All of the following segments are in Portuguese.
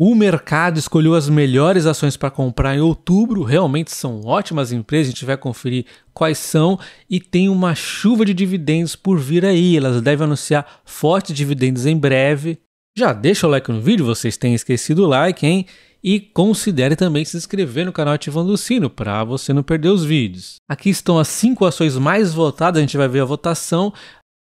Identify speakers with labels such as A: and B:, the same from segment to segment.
A: O mercado escolheu as melhores ações para comprar em outubro, realmente são ótimas empresas, a gente vai conferir quais são e tem uma chuva de dividendos por vir aí. Elas devem anunciar fortes dividendos em breve. Já deixa o like no vídeo, vocês têm esquecido o like, hein? E considere também se inscrever no canal ativando o sino para você não perder os vídeos. Aqui estão as 5 ações mais votadas, a gente vai ver a votação.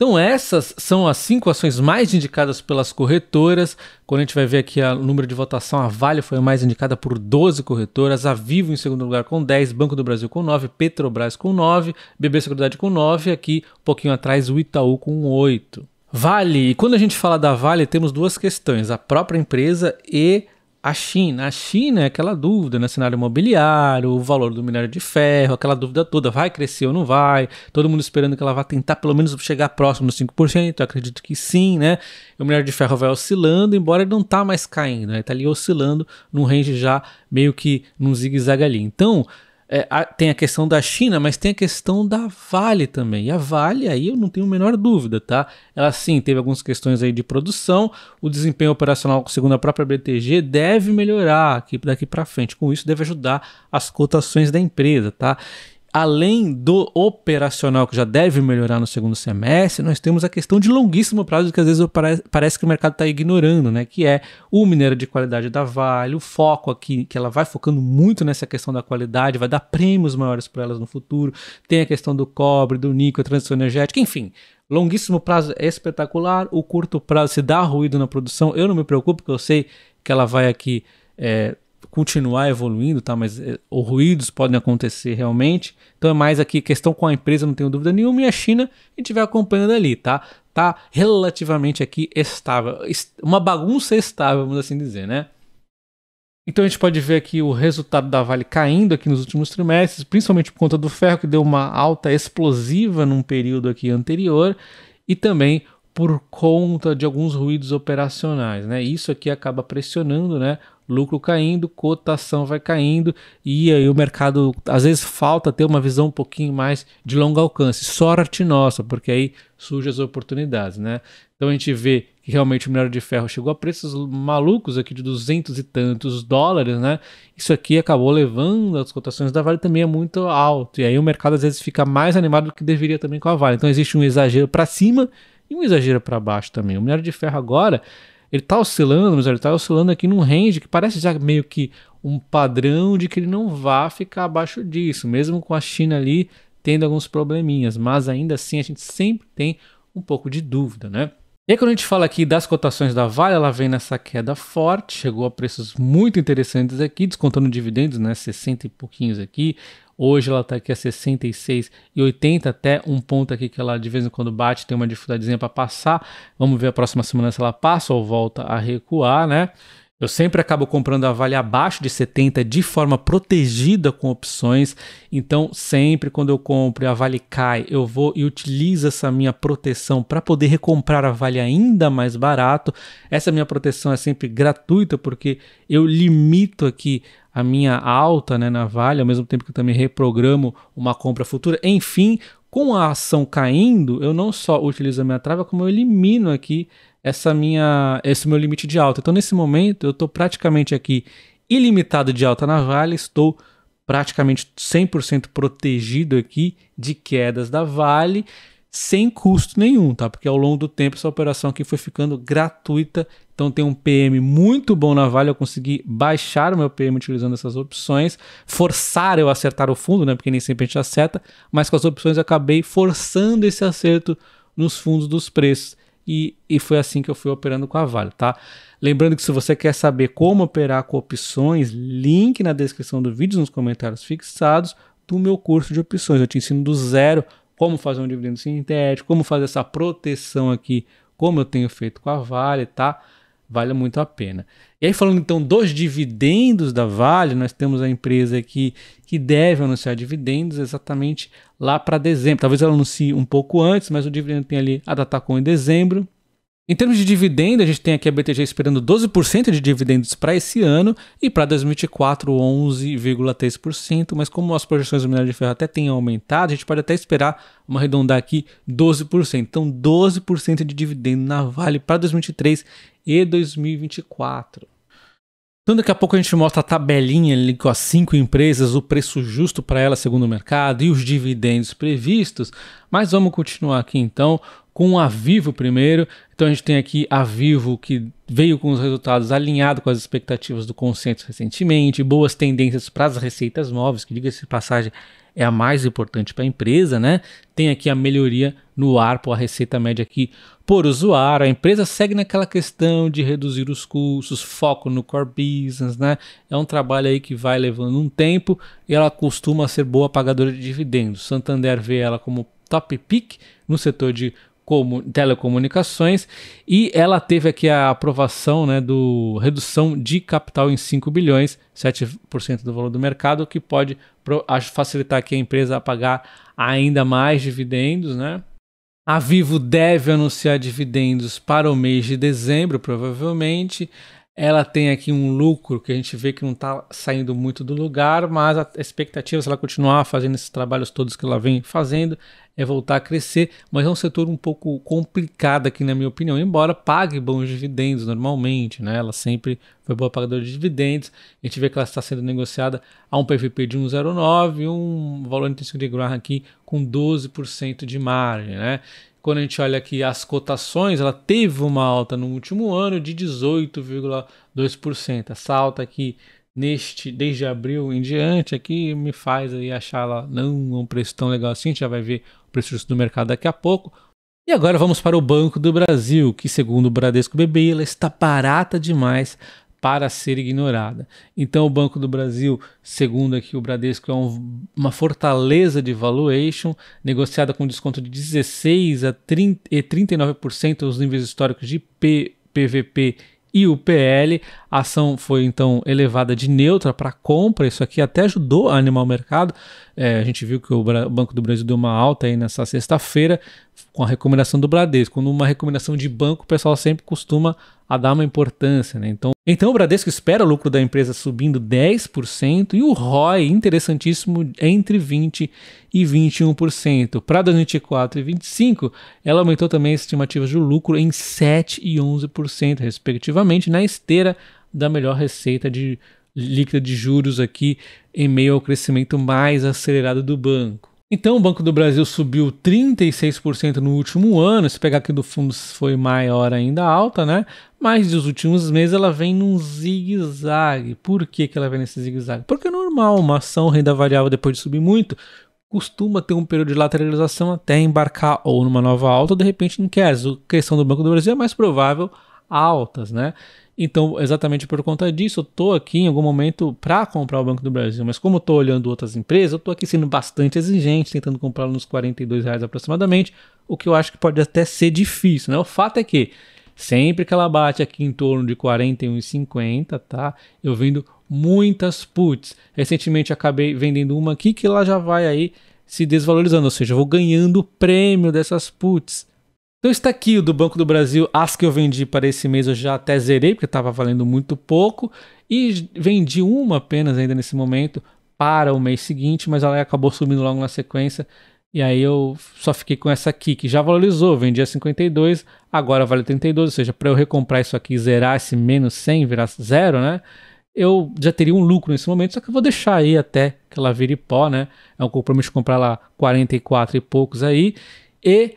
A: Então, essas são as cinco ações mais indicadas pelas corretoras. Quando a gente vai ver aqui o número de votação, a Vale foi a mais indicada por 12 corretoras, a Vivo em segundo lugar com 10, Banco do Brasil com 9, Petrobras com 9, BB Seguridade com 9, aqui um pouquinho atrás o Itaú com 8. Vale, e quando a gente fala da Vale, temos duas questões: a própria empresa e a China. A China é aquela dúvida né? cenário imobiliário, o valor do minério de ferro, aquela dúvida toda, vai crescer ou não vai? Todo mundo esperando que ela vá tentar pelo menos chegar próximo dos 5%, eu acredito que sim, né? O minério de ferro vai oscilando, embora ele não tá mais caindo, né? Tá ali oscilando num range já meio que num zigue-zague ali. Então, é, a, tem a questão da China, mas tem a questão da Vale também. E a Vale, aí eu não tenho a menor dúvida, tá? Ela sim teve algumas questões aí de produção, o desempenho operacional, segundo a própria BTG, deve melhorar aqui, daqui para frente. Com isso, deve ajudar as cotações da empresa, tá? além do operacional que já deve melhorar no segundo semestre, nós temos a questão de longuíssimo prazo que às vezes parece que o mercado está ignorando, né? Que é o minério de qualidade da Vale, o foco aqui que ela vai focando muito nessa questão da qualidade, vai dar prêmios maiores para elas no futuro. Tem a questão do cobre, do níquel, transição energética, enfim. Longuíssimo prazo é espetacular, o curto prazo se dá ruído na produção, eu não me preocupo porque eu sei que ela vai aqui é, continuar evoluindo, tá? Mas é, ruídos podem acontecer realmente. Então é mais aqui questão com a empresa, não tenho dúvida nenhuma. E a China, a gente vai acompanhando ali, tá? Tá relativamente aqui estável, uma bagunça estável, vamos assim dizer, né? Então a gente pode ver aqui o resultado da Vale caindo aqui nos últimos trimestres, principalmente por conta do ferro que deu uma alta explosiva num período aqui anterior e também por conta de alguns ruídos operacionais, né? Isso aqui acaba pressionando, né, lucro caindo, cotação vai caindo e aí o mercado às vezes falta ter uma visão um pouquinho mais de longo alcance. Sorte nossa, porque aí surgem as oportunidades, né? Então a gente vê que realmente o minério de ferro chegou a preços malucos aqui de duzentos e tantos dólares, né? Isso aqui acabou levando as cotações da Vale também é muito alto e aí o mercado às vezes fica mais animado do que deveria também com a Vale. Então existe um exagero para cima e um exagero para baixo também. O minério de ferro agora ele está oscilando, mas ele está oscilando aqui num range que parece já meio que um padrão de que ele não vá ficar abaixo disso, mesmo com a China ali tendo alguns probleminhas, mas ainda assim a gente sempre tem um pouco de dúvida, né? E aí, quando a gente fala aqui das cotações da Vale, ela vem nessa queda forte, chegou a preços muito interessantes aqui, descontando dividendos, né? 60 e pouquinhos aqui, Hoje ela está aqui a 66 e 80, até um ponto aqui que ela de vez em quando bate, tem uma dificuldadezinha para passar. Vamos ver a próxima semana se ela passa ou volta a recuar, né? Eu sempre acabo comprando a Vale abaixo de 70 de forma protegida com opções, então sempre quando eu compro e a Vale cai, eu vou e utilizo essa minha proteção para poder recomprar a Vale ainda mais barato. Essa minha proteção é sempre gratuita porque eu limito aqui a minha alta né, na Vale, ao mesmo tempo que eu também reprogramo uma compra futura. Enfim, com a ação caindo, eu não só utilizo a minha trava, como eu elimino aqui essa minha, esse meu limite de alta. Então, nesse momento, eu estou praticamente aqui ilimitado de alta na Vale, estou praticamente 100% protegido aqui de quedas da Vale sem custo nenhum, tá? Porque ao longo do tempo essa operação aqui foi ficando gratuita. Então tem um PM muito bom na Vale, eu consegui baixar o meu PM utilizando essas opções, forçar eu acertar o fundo, né? Porque nem sempre a gente acerta, mas com as opções eu acabei forçando esse acerto nos fundos dos preços. E, e foi assim que eu fui operando com a Vale, tá? Lembrando que se você quer saber como operar com opções, link na descrição do vídeo, nos comentários fixados, do meu curso de opções. Eu te ensino do zero como fazer um dividendo sintético, como fazer essa proteção aqui, como eu tenho feito com a Vale, tá? Vale muito a pena. E aí, falando então dos dividendos da Vale, nós temos a empresa aqui que deve anunciar dividendos exatamente lá para dezembro. Talvez ela anuncie um pouco antes, mas o dividendo tem ali a data com em dezembro. Em termos de dividendo, a gente tem aqui a BTG esperando 12% de dividendos para esse ano e para 2024 11,3%, mas como as projeções do minério de ferro até têm aumentado, a gente pode até esperar, uma arredondar aqui, 12%. Então 12% de dividendo na Vale para 2023 e 2024. Então daqui a pouco a gente mostra a tabelinha ali com as cinco empresas, o preço justo para elas segundo o mercado e os dividendos previstos. Mas vamos continuar aqui então com a Vivo primeiro. Então a gente tem aqui a Vivo que veio com os resultados alinhado com as expectativas do consenso recentemente, boas tendências para as receitas móveis, que diga-se de passagem é a mais importante para a empresa, né? Tem aqui a melhoria no ARPO, a receita média aqui por usuário. A empresa segue naquela questão de reduzir os custos, foco no core business, né? É um trabalho aí que vai levando um tempo e ela costuma ser boa pagadora de dividendos. Santander vê ela como top pick no setor de telecomunicações e ela teve aqui a aprovação né, do redução de capital em 5 bilhões, 7% do valor do mercado, que pode facilitar aqui a empresa a pagar ainda mais dividendos, né? A Vivo deve anunciar dividendos para o mês de dezembro, provavelmente. Ela tem aqui um lucro que a gente vê que não está saindo muito do lugar, mas a expectativa, se ela continuar fazendo esses trabalhos todos que ela vem fazendo, é voltar a crescer. Mas é um setor um pouco complicado aqui, na minha opinião, embora pague bons dividendos normalmente. Né? Ela sempre foi boa pagadora de dividendos. A gente vê que ela está sendo negociada a um PVP de 1,09 e um valor intensivo de guerra aqui com 12% de margem. Né? quando a gente olha aqui as cotações, ela teve uma alta no último ano de 18,2%. Essa alta aqui neste desde abril em diante aqui me faz aí achar ela não um preço tão legal assim, a gente já vai ver o preço do mercado daqui a pouco. E agora vamos para o Banco do Brasil, que segundo o Bradesco BBI, ela está barata demais para ser ignorada. Então, o Banco do Brasil, segundo aqui o Bradesco, é um, uma fortaleza de valuation, negociada com desconto de 16 a 30, e 39% os níveis históricos de P, PVP e o PL. A ação foi então elevada de neutra para compra. Isso aqui até ajudou a animar o mercado. É, a gente viu que o Banco do Brasil deu uma alta aí nessa sexta-feira com a recomendação do Bradesco. Numa recomendação de banco, o pessoal sempre costuma a dar uma importância. Né? Então, então o Bradesco espera o lucro da empresa subindo 10% e o ROI, interessantíssimo, entre 20% e 21%. Para 2024 e 2025, ela aumentou também as estimativas de lucro em 7% e 11%, respectivamente, na esteira da melhor receita de líquida de juros aqui em meio ao crescimento mais acelerado do banco. Então, o Banco do Brasil subiu 36% no último ano. Se pegar aqui do fundo, foi maior ainda a alta, né? Mas nos últimos meses ela vem num zigue-zague. Por que, que ela vem nesse zigue-zague? Porque é normal, uma ação renda variável depois de subir muito costuma ter um período de lateralização até embarcar ou numa nova alta ou de repente em queda. A questão do Banco do Brasil é mais provável altas, né? Então, exatamente por conta disso, eu estou aqui em algum momento para comprar o Banco do Brasil. Mas como eu estou olhando outras empresas, eu estou aqui sendo bastante exigente, tentando comprar nos 42 reais aproximadamente, o que eu acho que pode até ser difícil. Né? O fato é que sempre que ela bate aqui em torno de 41,50, tá? Eu vendo muitas puts. Recentemente acabei vendendo uma aqui que ela já vai aí se desvalorizando, ou seja, eu vou ganhando o prêmio dessas puts. Então está aqui o do Banco do Brasil, as que eu vendi para esse mês eu já até zerei, porque estava valendo muito pouco, e vendi uma apenas ainda nesse momento para o mês seguinte, mas ela acabou subindo logo na sequência, e aí eu só fiquei com essa aqui, que já valorizou, vendi a 52, agora vale 32, ou seja, para eu recomprar isso aqui, zerar esse menos 100, virar zero, né? Eu já teria um lucro nesse momento, só que eu vou deixar aí até que ela vire pó, né? É um compromisso de comprar lá 44 e poucos aí, e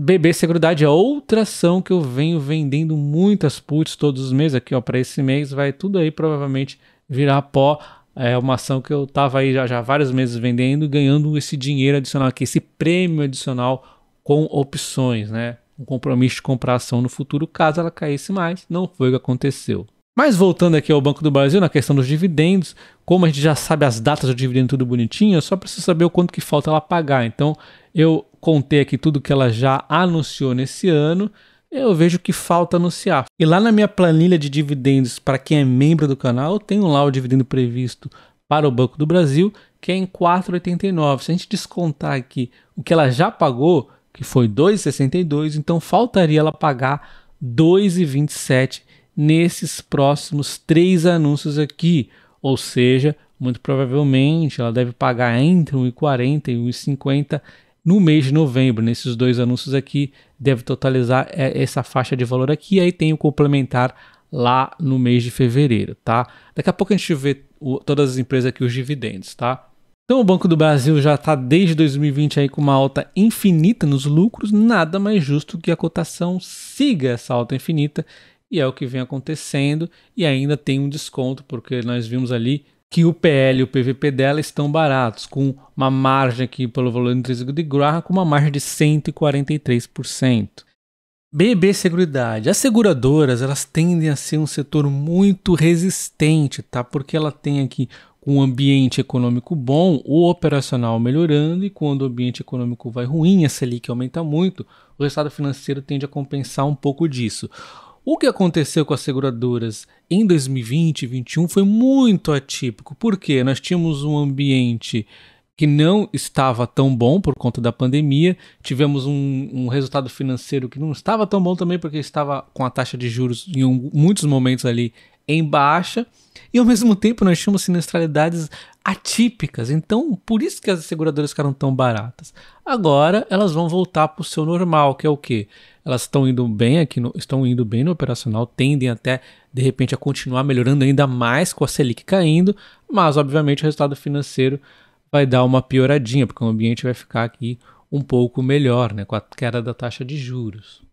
A: BB Seguridade é outra ação que eu venho vendendo muitas puts todos os meses aqui, ó, para esse mês vai tudo aí provavelmente virar pó. É uma ação que eu tava aí já, já vários meses vendendo, ganhando esse dinheiro adicional aqui, esse prêmio adicional com opções, né? Um compromisso de comprar ação no futuro caso ela caísse mais. Não foi o que aconteceu. Mas voltando aqui ao Banco do Brasil, na questão dos dividendos, como a gente já sabe as datas do dividendo tudo bonitinho, eu só preciso saber o quanto que falta ela pagar. Então, eu contei aqui tudo que ela já anunciou nesse ano, eu vejo que falta anunciar. E lá na minha planilha de dividendos, para quem é membro do canal, eu tenho lá o dividendo previsto para o Banco do Brasil, que é em 4,89. Se a gente descontar aqui o que ela já pagou, que foi 2,62, então faltaria ela pagar 2,27 nesses próximos três anúncios aqui. Ou seja, muito provavelmente ela deve pagar entre 1,40 e 1,50 no mês de novembro, nesses dois anúncios aqui, deve totalizar é, essa faixa de valor aqui, aí tem o complementar lá no mês de fevereiro, tá? Daqui a pouco a gente vê o, todas as empresas aqui os dividendos, tá? Então o Banco do Brasil já está desde 2020 aí com uma alta infinita nos lucros, nada mais justo que a cotação siga essa alta infinita e é o que vem acontecendo e ainda tem um desconto porque nós vimos ali que o PL e o PVP dela estão baratos, com uma margem aqui pelo valor intrínseco de Graham, com uma margem de 143%. BB Seguridade. As seguradoras, elas tendem a ser um setor muito resistente, tá? Porque ela tem aqui um ambiente econômico bom, o operacional melhorando e quando o ambiente econômico vai ruim, a Selic aumenta muito, o resultado financeiro tende a compensar um pouco disso. O que aconteceu com as seguradoras em 2020 e 2021 foi muito atípico, porque nós tínhamos um ambiente que não estava tão bom por conta da pandemia, tivemos um, um, resultado financeiro que não estava tão bom também, porque estava com a taxa de juros em um, muitos momentos ali em baixa, e ao mesmo tempo nós tínhamos sinistralidades atípicas, então por isso que as seguradoras ficaram tão baratas. Agora elas vão voltar para o seu normal, que é o quê? elas estão indo bem aqui, no, estão indo bem no operacional, tendem até de repente a continuar melhorando ainda mais com a Selic caindo, mas obviamente o resultado financeiro vai dar uma pioradinha, porque o ambiente vai ficar aqui um pouco melhor, né, com a queda da taxa de juros.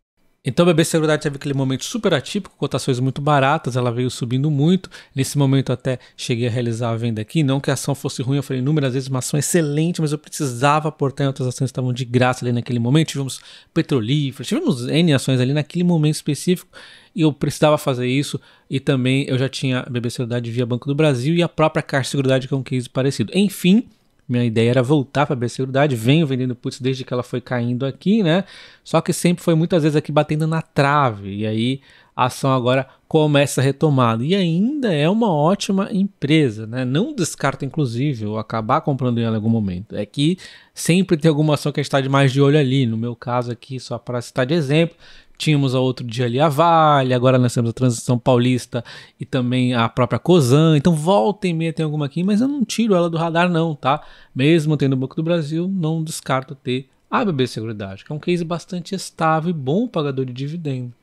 A: Então a BB Seguridade teve aquele momento super atípico, cotações muito baratas, ela veio subindo muito. Nesse momento até cheguei a realizar a venda aqui, não que a ação fosse ruim, eu falei inúmeras vezes, uma ação excelente, mas eu precisava aportar em outras ações que estavam de graça ali naquele momento. Tivemos petrolíferos, tivemos N ações ali naquele momento específico e eu precisava fazer isso. E também eu já tinha a BB Seguridade via Banco do Brasil e a própria Caixa Seguridade, que é um case parecido. Enfim, minha ideia era voltar para a Seguridade venho vendendo puts desde que ela foi caindo aqui, né? Só que sempre foi muitas vezes aqui batendo na trave. E aí a ação agora começa a retomar E ainda é uma ótima empresa, né? Não descarta, inclusive, eu acabar comprando ela em algum momento. É que sempre tem alguma ação que a gente está de mais de olho ali. No meu caso aqui, só para citar de exemplo, tínhamos a outro dia ali a Vale, agora nós temos a Transição Paulista e também a própria Cosan. Então, volta e meia tem alguma aqui, mas eu não tiro ela do radar, não, tá? Mesmo tendo o Banco do Brasil, não descarto ter a BB Seguridade, que é um case bastante estável e bom pagador de dividendo.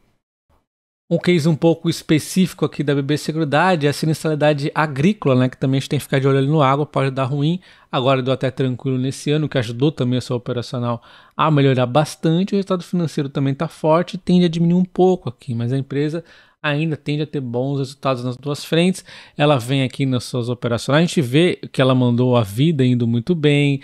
A: Um case um pouco específico aqui da BB Seguridade é a sinistralidade agrícola, né, que também a gente tem que ficar de olho ali no água, pode dar ruim. Agora deu até tranquilo nesse ano, que ajudou também a sua operacional a melhorar bastante. O resultado financeiro também está forte, tende a diminuir um pouco aqui, mas a empresa ainda tende a ter bons resultados nas duas frentes. Ela vem aqui nas suas operacionais, a gente vê que ela mandou a vida indo muito bem,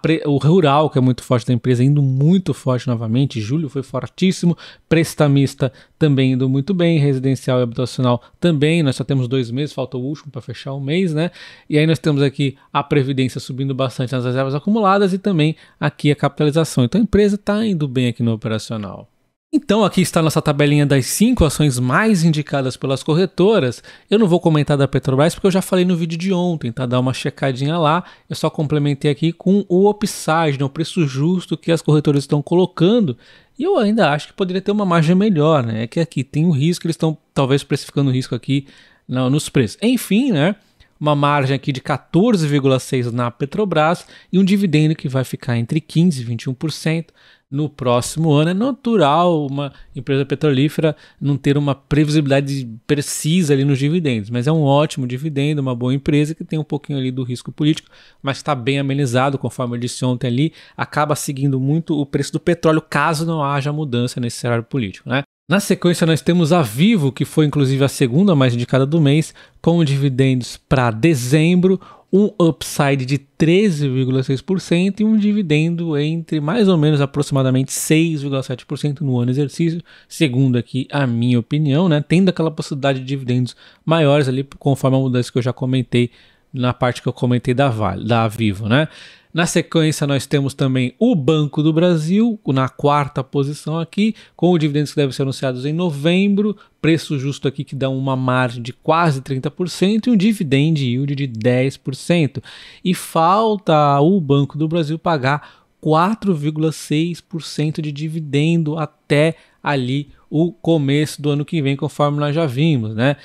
A: pre... o rural, que é muito forte da empresa, indo muito forte novamente. Julho foi fortíssimo, prestamista também indo muito bem, residencial e habitacional também. Nós só temos dois meses, falta o último para fechar o mês, né? E aí nós temos aqui a previdência subindo bastante nas reservas acumuladas e também aqui a capitalização. Então a empresa está indo bem aqui no operacional. Então, aqui está nossa tabelinha das cinco ações mais indicadas pelas corretoras. Eu não vou comentar da Petrobras porque eu já falei no vídeo de ontem, tá? Dá uma checadinha lá. Eu só complementei aqui com o upside, né? o preço justo que as corretoras estão colocando. E eu ainda acho que poderia ter uma margem melhor, né? É que aqui tem um risco, eles estão talvez precificando o risco aqui no nos preços. Enfim, né? uma margem aqui de 14,6% na Petrobras e um dividendo que vai ficar entre 15% e 21% no próximo ano. É natural uma empresa petrolífera não ter uma previsibilidade precisa ali nos dividendos, mas é um ótimo dividendo, uma boa empresa que tem um pouquinho ali do risco político, mas está bem amenizado, conforme eu disse ontem ali, acaba seguindo muito o preço do petróleo caso não haja mudança nesse cenário político, né? Na sequência, nós temos a Vivo, que foi inclusive a segunda mais indicada do mês, com dividendos para dezembro, um upside de 13,6% e um dividendo entre mais ou menos aproximadamente 6,7% no ano exercício, segundo aqui a minha opinião, né? Tendo aquela possibilidade de dividendos maiores ali, conforme a mudança que eu já comentei na parte que eu comentei da Vale, da Vivo, né? Na sequência, nós temos também o Banco do Brasil, na quarta posição aqui, com dividendos que devem ser anunciados em novembro, preço justo aqui que dá uma margem de quase 30% e um dividend yield de 10%. E falta o Banco do Brasil pagar 4,6% de dividendo até ali o começo do ano que vem, conforme nós já vimos, né?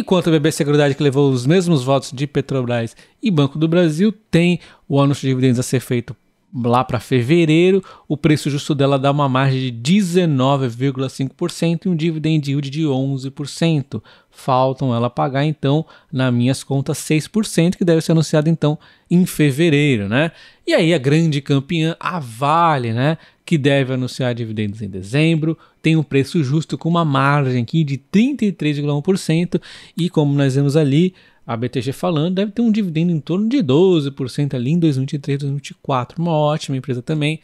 A: Enquanto a BB Seguridade, que levou os mesmos votos de Petrobras e Banco do Brasil, tem o anúncio de dividendos a ser feito lá para fevereiro, o preço justo dela dá uma margem de 19,5% e um dividend yield de 11% faltam ela pagar então na minhas contas 6%, que deve ser anunciado então em fevereiro, né? E aí a grande campeã, a Vale, né, que deve anunciar dividendos em dezembro, tem um preço justo com uma margem aqui de 33,1% e como nós vemos ali, a BTG falando, deve ter um dividendo em torno de 12% ali em 2023, 2024. Uma ótima empresa também,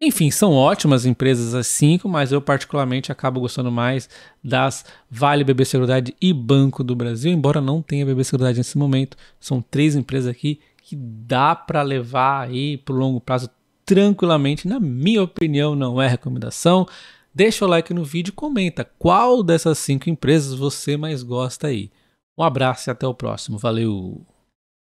A: enfim, são ótimas empresas as assim, cinco, mas eu particularmente acabo gostando mais das Vale, BB Seguridade e Banco do Brasil, embora não tenha BB Seguridade nesse momento. São três empresas aqui que dá para levar aí para o longo prazo tranquilamente. Na minha opinião, não é recomendação. Deixa o like no vídeo e comenta qual dessas cinco empresas você mais gosta aí. Um abraço e até o próximo. Valeu!